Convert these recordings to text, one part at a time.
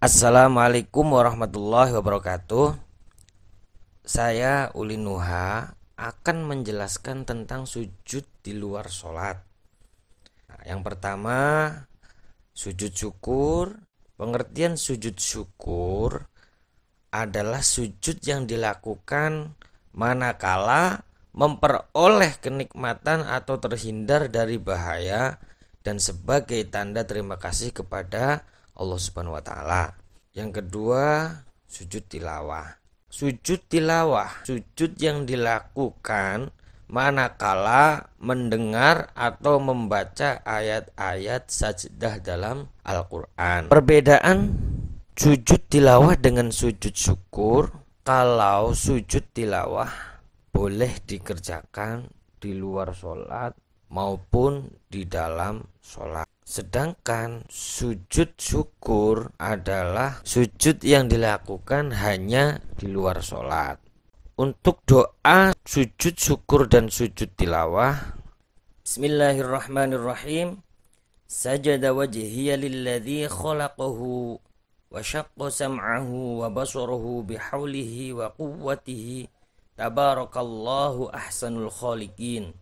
Assalamualaikum warahmatullahi wabarakatuh. Saya Uli Nuha akan menjelaskan tentang sujud di luar sholat. Nah, yang pertama, sujud syukur. Pengertian sujud syukur adalah sujud yang dilakukan manakala memperoleh kenikmatan atau terhindar dari bahaya dan sebagai tanda terima kasih kepada Allah Subhanahu wa taala. Yang kedua, sujud tilawah. Sujud tilawah, sujud yang dilakukan manakala mendengar atau membaca ayat-ayat sajdah dalam Al-Qur'an. Perbedaan sujud tilawah dengan sujud syukur, kalau sujud tilawah boleh dikerjakan di luar sholat maupun di dalam sholat. Sedangkan sujud syukur adalah sujud yang dilakukan hanya di luar sholat. Untuk doa sujud syukur dan sujud tilawah Bismillahirrahmanirrahim Sajada wajhiya lilladhi khalaqahu wa syaqqa sam'ahu wa basaruhu bihaulihi wa quwwatihi tabarakallahu ahsanul khaliqin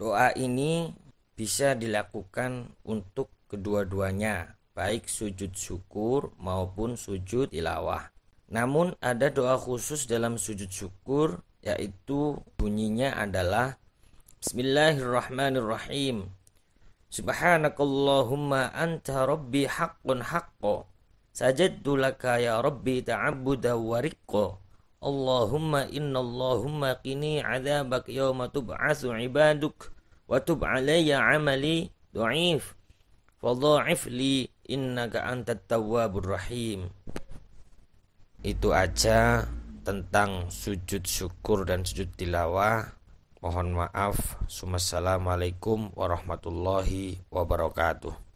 Doa ini bisa dilakukan untuk kedua-duanya, baik sujud syukur maupun sujud ilawah. Namun ada doa khusus dalam sujud syukur yaitu bunyinya adalah Bismillahirrahmanirrahim. Subhanakallahumma anta rabbi haqqun haqqo. Sajaddu laka ya rabbi ta'abbuda Allahumma inna Allahumma qini azabak yawma tub'asu ibaduk wa tub alayya amali du'if fadha'if li innaka antat tawwabur rahim itu aja tentang sujud syukur dan sujud tilawah mohon maaf Assalamualaikum warahmatullahi wabarakatuh